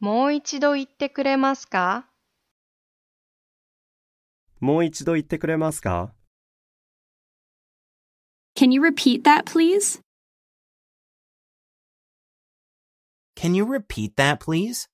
もう一度言ってくれますかもう一度言ってくれますか Can you repeat that, please? Can you repeat that, please?